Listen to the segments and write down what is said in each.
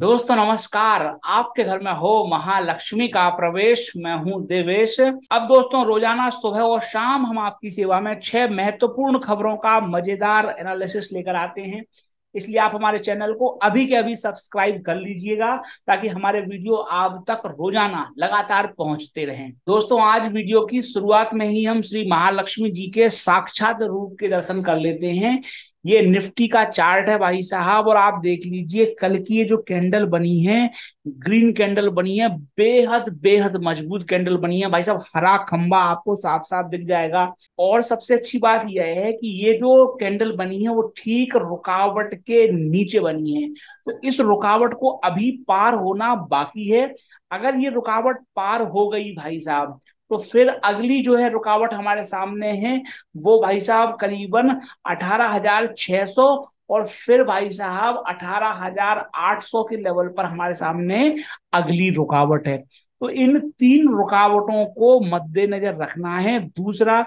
दोस्तों नमस्कार आपके घर में हो महालक्ष्मी का प्रवेश मैं हूं देवेश अब दोस्तों रोजाना सुबह और शाम हम आपकी सेवा में छह महत्वपूर्ण खबरों का मजेदार एनालिसिस लेकर आते हैं इसलिए आप हमारे चैनल को अभी के अभी सब्सक्राइब कर लीजिएगा ताकि हमारे वीडियो आप तक रोजाना लगातार पहुंचते रहें दोस्तों आज वीडियो की शुरुआत में ही हम श्री महालक्ष्मी जी के साक्षात रूप के दर्शन कर लेते हैं ये निफ्टी का चार्ट है भाई साहब और आप देख लीजिए कल की ये जो कैंडल बनी है ग्रीन कैंडल बनी है बेहद बेहद मजबूत कैंडल बनी है भाई साहब हरा खंबा आपको साफ साफ दिख जाएगा और सबसे अच्छी बात यह है कि ये जो कैंडल बनी है वो ठीक रुकावट के नीचे बनी है तो इस रुकावट को अभी पार होना बाकी है अगर ये रुकावट पार हो गई भाई साहब तो फिर अगली जो है रुकावट हमारे सामने है वो भाई साहब करीबन अठारह हजार छह सौ और फिर भाई साहब अठारह हजार आठ सौ के लेवल पर हमारे सामने अगली रुकावट है तो इन तीन रुकावटों को मद्देनजर रखना है दूसरा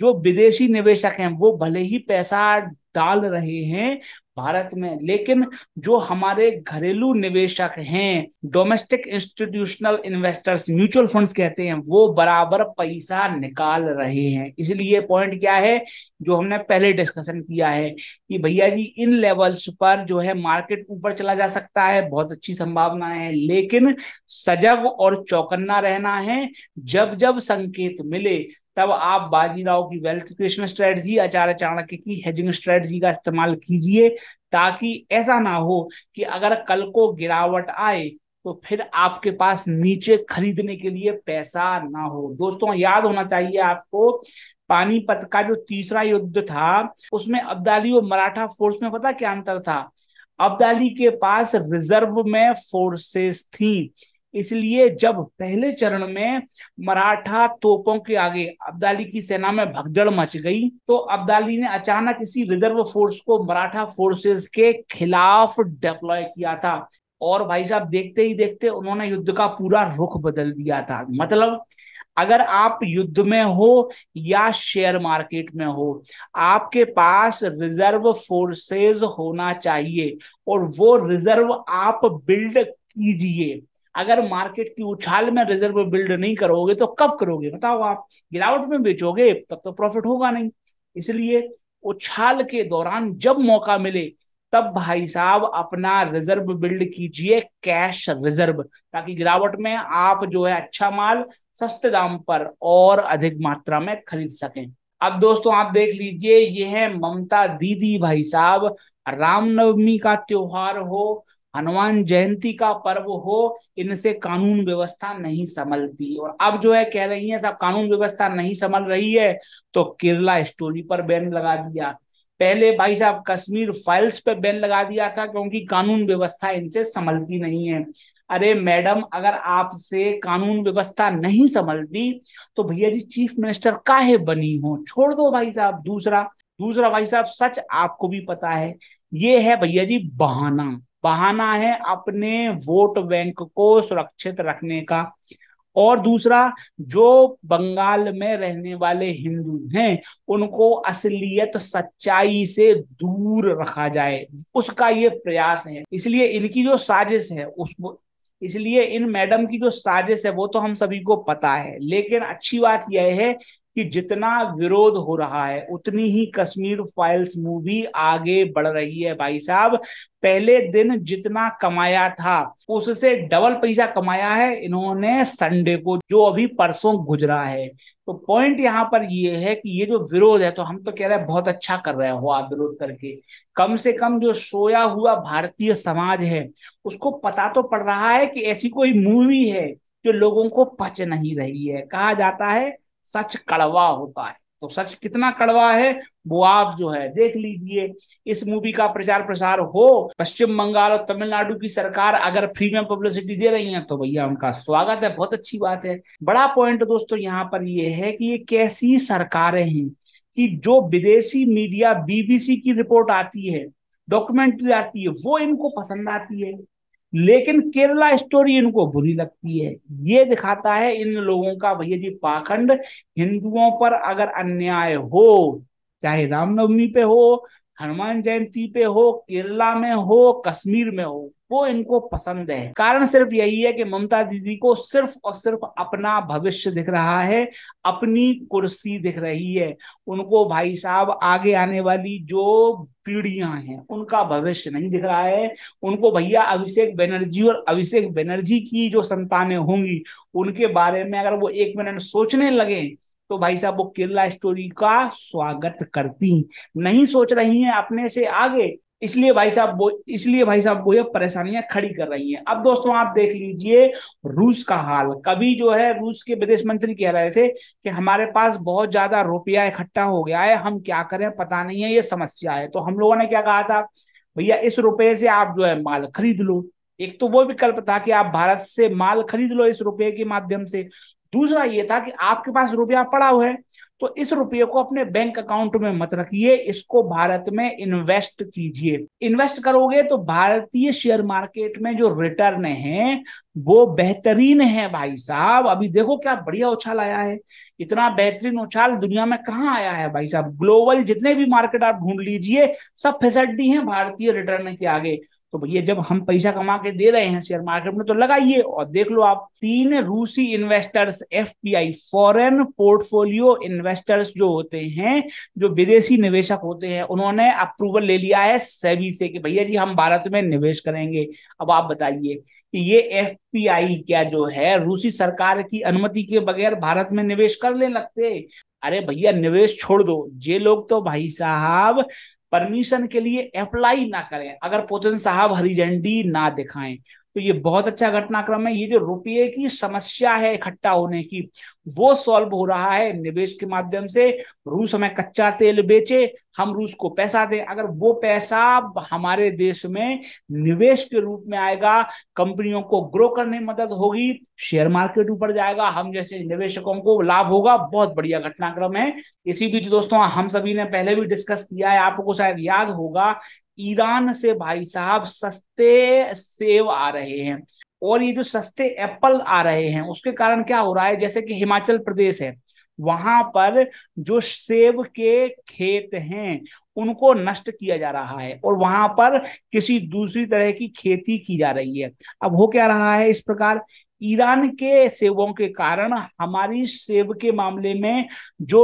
जो विदेशी निवेशक हैं वो भले ही पैसा डाल रहे हैं भारत में लेकिन जो हमारे घरेलू निवेशक हैं domestic institutional investors mutual funds कहते हैं वो बराबर पैसा निकाल रहे हैं इसलिए पॉइंट क्या है जो हमने पहले डिस्कशन किया है कि भैया जी इन लेवल्स पर जो है मार्केट ऊपर चला जा सकता है बहुत अच्छी संभावना है लेकिन सजग और चौकन्ना रहना है जब जब संकेत मिले तब आप बाजीराव की wealth creation strategy Acharya Chanakya की हेजिंग स्ट्रेटजी का इस्तेमाल कीजिए ताकि ऐसा ना हो कि अगर कल को गिरावट आए तो फिर आपके पास नीचे खरीदने के लिए पैसा ना हो दोस्तों याद होना चाहिए आपको पानीपत का जो तीसरा युद्ध था उसमें अब्दाली और मराठा फोर्स में पता क्या अंतर था अब्दाली के पास रिजर्व में फोर्सेस थी इसलिए जब पहले चरण में मराठा तोपों के आगे अब्दाली की सेना में भगदड़ मच गई तो अब्दाली ने अचानक इसी रिजर्व फोर्स को मराठा फोर्सेस के खिलाफ डिप्लॉय किया था और भाई साहब देखते ही देखते उन्होंने युद्ध का पूरा रुख बदल दिया था मतलब अगर आप युद्ध में हो या शेयर मार्केट में हो आपके पास रिजर्व फोर्सेस होना चाहिए और वो रिजर्व आप बिल्ड कीजिए अगर मार्केट की उछाल में रिजर्व बिल्ड नहीं करोगे तो कब करोगे बताओ आप गिरावट में बेचोगे तब तो प्रॉफिट होगा नहीं इसलिए उछाल के दौरान जब मौका मिले तब भाई साहब अपना रिजर्व बिल्ड कीजिए कैश रिजर्व ताकि गिरावट में आप जो है अच्छा माल सस्ते दाम पर और अधिक मात्रा में खरीद सकें अब दोस्तों आप देख लीजिए ये है ममता दीदी भाई साहब रामनवमी का त्योहार हो हनुमान जयंती का पर्व हो इनसे कानून व्यवस्था नहीं संभलती और अब जो है कह रही है साहब कानून व्यवस्था नहीं संभल रही है तो केरला स्टोरी पर बैन लगा दिया पहले भाई साहब कश्मीर फाइल्स पे बैन लगा दिया था क्योंकि कानून व्यवस्था इनसे संभलती नहीं है अरे मैडम अगर आपसे कानून व्यवस्था नहीं संभलती तो भैया जी चीफ मिनिस्टर काहे बनी हो छोड़ दो भाई साहब दूसरा दूसरा भाई साहब सच आपको भी पता है ये है भैया जी बहाना बहाना है अपने वोट बैंक को सुरक्षित रखने का और दूसरा जो बंगाल में रहने वाले हिंदू हैं उनको असलियत सच्चाई से दूर रखा जाए उसका ये प्रयास है इसलिए इनकी जो साजिश है उस इसलिए इन मैडम की जो साजिश है वो तो हम सभी को पता है लेकिन अच्छी बात यह है कि जितना विरोध हो रहा है उतनी ही कश्मीर फाइल्स मूवी आगे बढ़ रही है भाई साहब पहले दिन जितना कमाया था उससे डबल पैसा कमाया है इन्होंने संडे को जो अभी परसों गुजरा है तो पॉइंट यहाँ पर ये है कि ये जो विरोध है तो हम तो कह रहे हैं बहुत अच्छा कर रहे हो आप विरोध करके कम से कम जो सोया हुआ भारतीय समाज है उसको पता तो पड़ रहा है कि ऐसी कोई मूवी है जो लोगों को पच नहीं रही है कहा जाता है सच कड़वा होता है तो सच कितना कड़वा है वो आप जो है देख लीजिए इस मूवी का प्रचार प्रसार हो पश्चिम बंगाल और तमिलनाडु की सरकार अगर फ्री में पब्लिसिटी दे रही है तो भैया उनका स्वागत है बहुत अच्छी बात है बड़ा पॉइंट दोस्तों यहाँ पर ये है कि ये कैसी सरकारें हैं कि जो विदेशी मीडिया बीबीसी की रिपोर्ट आती है डॉक्यूमेंट्री आती है वो इनको पसंद आती है लेकिन केरला स्टोरी इनको बुरी लगती है ये दिखाता है इन लोगों का भैया जी पाखंड हिंदुओं पर अगर अन्याय हो चाहे रामनवमी पे हो हनुमान जयंती पे हो केरला में हो कश्मीर में हो वो इनको पसंद है कारण सिर्फ यही है कि ममता दीदी को सिर्फ और सिर्फ अपना भविष्य दिख रहा है अपनी कुर्सी दिख रही है उनको भाई साहब आगे आने वाली जो पीढ़ियां हैं उनका भविष्य नहीं दिख रहा है उनको भैया अभिषेक बनर्जी और अभिषेक बनर्जी की जो संतानें होंगी उनके बारे में अगर वो एक मिनट सोचने लगे तो भाई साहब वो केरला स्टोरी का स्वागत करती नहीं सोच रही हैं अपने से आगे इसलिए भाई साहब वो इसलिए भाई साहब वो ये परेशानियां खड़ी कर रही हैं अब दोस्तों आप देख लीजिए रूस का हाल कभी जो है रूस के विदेश मंत्री कह रहे थे कि हमारे पास बहुत ज्यादा रुपया इकट्ठा हो गया है हम क्या करें पता नहीं है ये समस्या है तो हम लोगों ने क्या कहा था भैया इस रुपये से आप जो है माल खरीद लो एक तो वो विकल्प था कि आप भारत से माल खरीद लो इस रुपये के माध्यम से दूसरा ये था कि आपके पास रुपया पड़ा हुआ है तो इस रुपये को अपने बैंक अकाउंट में मत रखिए इसको भारत में इन्वेस्ट कीजिए इन्वेस्ट करोगे तो भारतीय शेयर मार्केट में जो रिटर्न है वो बेहतरीन है भाई साहब अभी देखो क्या बढ़िया उछाल आया है इतना बेहतरीन उछाल दुनिया में कहाँ आया है भाई साहब ग्लोबल जितने भी मार्केट आप ढूंढ लीजिए सब फैसिलिटी है भारतीय रिटर्न के आगे तो भैया जब हम पैसा कमा के दे रहे हैं शेयर मार्केट में तो लगाइए और देख लो आप तीन रूसी investors F P I foreign portfolio investors जो होते हैं जो विदेशी निवेशक होते हैं उन्होंने अप्रूवल ले लिया है सेबी से कि भैया जी हम भारत में निवेश करेंगे अब आप बताइए कि ये एफ पी आई क्या जो है रूसी सरकार की अनुमति के बगैर भारत में निवेश करने लगते अरे भैया निवेश छोड़ दो ये लोग तो भाई साहब परमिशन के लिए अप्लाई ना करें अगर पोतन साहब हरी झंडी ना दिखाएं तो ये बहुत अच्छा घटनाक्रम है ये जो रुपये की समस्या है इकट्ठा होने की वो सॉल्व हो रहा है निवेश के माध्यम से रूस हमें कच्चा तेल बेचे हम रूस को पैसा दें अगर वो पैसा हमारे देश में निवेश के रूप में आएगा कंपनियों को ग्रो करने में मदद होगी शेयर मार्केट ऊपर जाएगा हम जैसे निवेशकों को लाभ होगा बहुत बढ़िया घटनाक्रम है इसी बीच दोस्तों हम सभी ने पहले भी डिस्कस किया है आपको शायद याद होगा ईरान से भाई साहब सस्ते सेब आ रहे हैं और ये जो सस्ते एप्पल आ रहे हैं उसके कारण क्या हो रहा है जैसे कि हिमाचल प्रदेश है वहां पर जो सेब के खेत हैं उनको नष्ट किया जा रहा है और वहां पर किसी दूसरी तरह की खेती की जा रही है अब हो क्या रहा है इस प्रकार ईरान के सेबों के कारण हमारी सेब के मामले में जो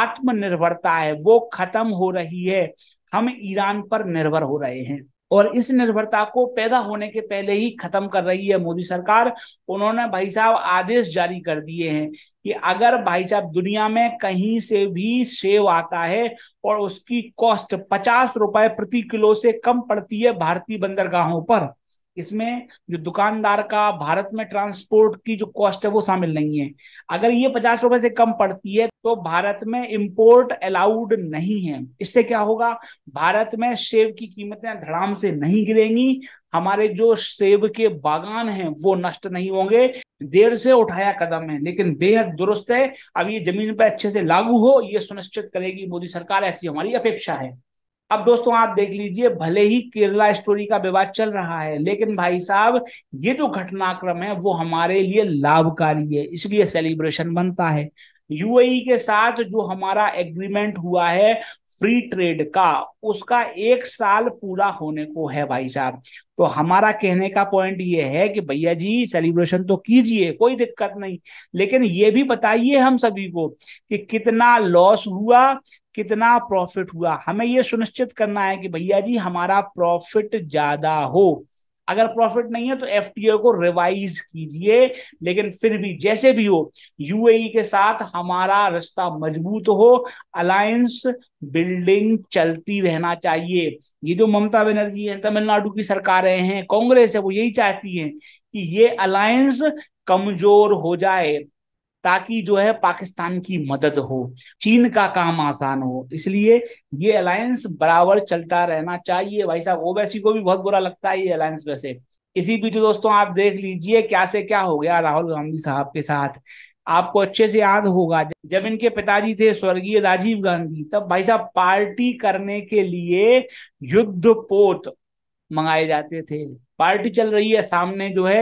आत्मनिर्भरता है वो खत्म हो रही है हम ईरान पर निर्भर हो रहे हैं और इस निर्भरता को पैदा होने के पहले ही खत्म कर रही है मोदी सरकार उन्होंने भाई साहब आदेश जारी कर दिए हैं कि अगर भाई साहब दुनिया में कहीं से भी सेव आता है और उसकी कॉस्ट पचास रुपए प्रति किलो से कम पड़ती है भारतीय बंदरगाहों पर इसमें जो दुकानदार का भारत में ट्रांसपोर्ट की जो कॉस्ट है वो शामिल नहीं है अगर ये पचास रुपए से कम पड़ती है तो भारत में इंपोर्ट अलाउड नहीं है इससे क्या होगा भारत में सेब की कीमतें धड़ाम से नहीं गिरेंगी हमारे जो सेब के बागान हैं वो नष्ट नहीं होंगे देर से उठाया कदम है लेकिन बेहद दुरुस्त है अब ये जमीन पर अच्छे से लागू हो ये सुनिश्चित करेगी मोदी सरकार ऐसी हमारी अपेक्षा है अब दोस्तों आप देख लीजिए भले ही केरला स्टोरी का विवाद चल रहा है लेकिन भाई साहब ये जो घटनाक्रम है वो हमारे लिए लाभकारी है इसलिए सेलिब्रेशन बनता है यूएई के साथ जो हमारा एग्रीमेंट हुआ है फ्री ट्रेड का उसका एक साल पूरा होने को है भाई साहब तो हमारा कहने का पॉइंट ये है कि भैया जी सेलिब्रेशन तो कीजिए कोई दिक्कत नहीं लेकिन ये भी बताइए हम सभी को कि कितना लॉस हुआ कितना प्रॉफिट हुआ हमें ये सुनिश्चित करना है कि भैया जी हमारा प्रॉफिट ज्यादा हो अगर प्रॉफिट नहीं है तो एफ को रिवाइज कीजिए लेकिन फिर भी जैसे भी हो यूएई e के साथ हमारा रिश्ता मजबूत हो अलायंस बिल्डिंग चलती रहना चाहिए ये जो ममता बनर्जी है तमिलनाडु की सरकारें हैं कांग्रेस है वो यही चाहती है कि ये अलायंस कमजोर हो जाए ताकि जो है पाकिस्तान की मदद हो चीन का काम आसान हो इसलिए ये अलायंस बराबर चलता रहना चाहिए भाई साहब ओवैसी को भी बहुत बुरा लगता है ये अलायंस वैसे इसी बीच दोस्तों आप देख लीजिए क्या से क्या हो गया राहुल गांधी साहब के साथ आपको अच्छे से याद होगा जब इनके पिताजी थे स्वर्गीय राजीव गांधी तब भाई साहब पार्टी करने के लिए युद्ध पोत मंगाए जाते थे पार्टी चल रही है सामने जो है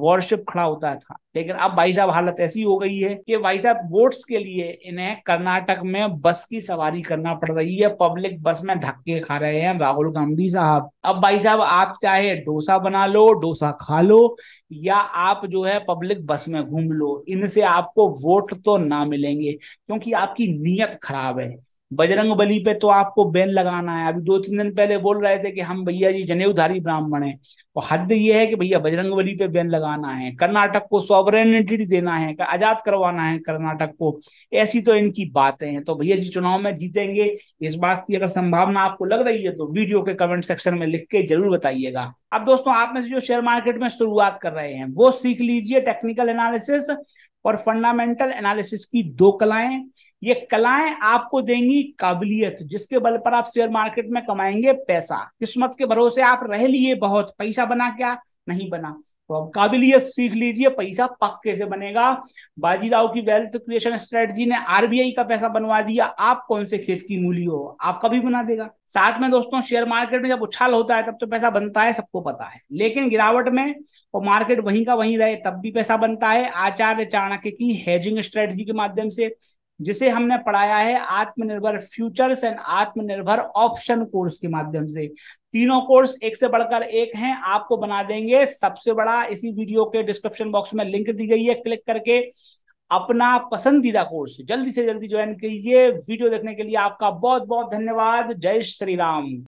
वॉरशिप खड़ा होता था लेकिन अब भाई साहब हालत ऐसी हो गई है कि भाई साहब वोट्स के लिए इन्हें कर्नाटक में बस की सवारी करना पड़ रही है पब्लिक बस में धक्के खा रहे हैं राहुल गांधी साहब अब भाई साहब आप चाहे डोसा बना लो डोसा खा लो या आप जो है पब्लिक बस में घूम लो इनसे आपको वोट तो ना मिलेंगे क्योंकि आपकी नीयत खराब है बजरंग बली पे तो आपको बैन लगाना है अभी दो तीन दिन पहले बोल रहे थे कि हम भैया जी जनेऊधारी ब्राह्मण हैं और हद ये है कि भैया बजरंग बली पे बैन लगाना है कर्नाटक को सॉवरेनिटी देना है आजाद करवाना है कर्नाटक को ऐसी तो इनकी बातें हैं तो भैया जी चुनाव में जीतेंगे इस बात की अगर संभावना आपको लग रही है तो वीडियो के कमेंट सेक्शन में लिख के जरूर बताइएगा अब दोस्तों आप में से जो शेयर मार्केट में शुरुआत कर रहे हैं वो सीख लीजिए टेक्निकल एनालिसिस और फंडामेंटल एनालिसिस की दो कलाएं ये कलाएं आपको देंगी काबिलियत जिसके बल पर आप शेयर मार्केट में कमाएंगे पैसा किस्मत के भरोसे आप रह लिए बहुत पैसा बना क्या नहीं बना तो अब काबिलियत सीख लीजिए पैसा पक्के से बनेगा बाजीराव की वेल्थ क्रिएशन स्ट्रेटजी ने आरबीआई का पैसा बनवा दिया आप कौन से खेत की मूली हो आपका भी बना देगा साथ में दोस्तों शेयर मार्केट में जब उछाल होता है तब तो पैसा बनता है सबको पता है लेकिन गिरावट में तो मार्केट वहीं का वहीं रहे तब भी पैसा बनता है आचार्य चाणक्य की हेजिंग स्ट्रेटजी के माध्यम से जिसे हमने पढ़ाया है आत्मनिर्भर फ्यूचर्स एंड आत्मनिर्भर ऑप्शन कोर्स के माध्यम से तीनों कोर्स एक से बढ़कर एक हैं आपको बना देंगे सबसे बड़ा इसी वीडियो के डिस्क्रिप्शन बॉक्स में लिंक दी गई है क्लिक करके अपना पसंदीदा कोर्स जल्दी से जल्दी ज्वाइन कीजिए वीडियो देखने के लिए आपका बहुत बहुत धन्यवाद जय श्री राम